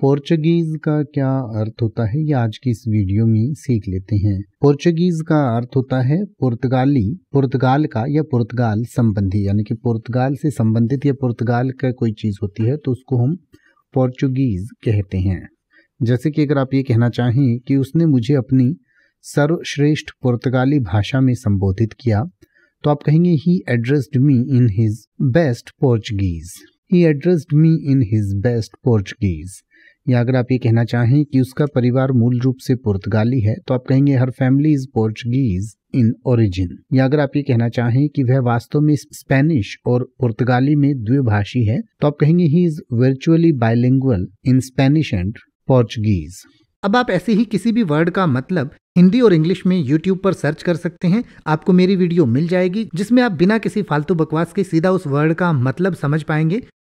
Portuguese का क्या अर्थ होता है ये आज की इस वीडियो में सीख लेते हैं पोर्चुगीज का अर्थ होता है पुर्तगाली पुर्तगाल का या पुर्तगाल संबंधी यानी कि पुर्तगाल से संबंधित या पुर्तगाल का कोई चीज़ होती है तो उसको हम पोर्चुगीज कहते हैं जैसे कि अगर आप ये कहना चाहें कि उसने मुझे अपनी सर्वश्रेष्ठ पुर्तगाली भाषा में संबोधित किया तो आप कहेंगे he addressed me in his best Portuguese he addressed me in his best Portuguese या अगर आप ये कहना चाहें कि उसका परिवार मूल रूप से पुर्तगाली है तो आप कहेंगे her family is Portuguese in origin या अगर आप ये कहना चाहें कि वह वास्तव में स्पेनिश और पुर्तगाली में द्विभाषी है तो आप कहेंगे he is virtually bilingual in Spanish and Portuguese अब आप ऐसे ही किसी भी वर्ड का मतलब हिंदी और इंग्लिश में YouTube पर सर्च कर सकते हैं आपको मेरी वीडियो मिल जाएगी जिसमें आप बिना किसी फालतू बकवास के सीधा उस वर्ड का मतलब समझ पाएंगे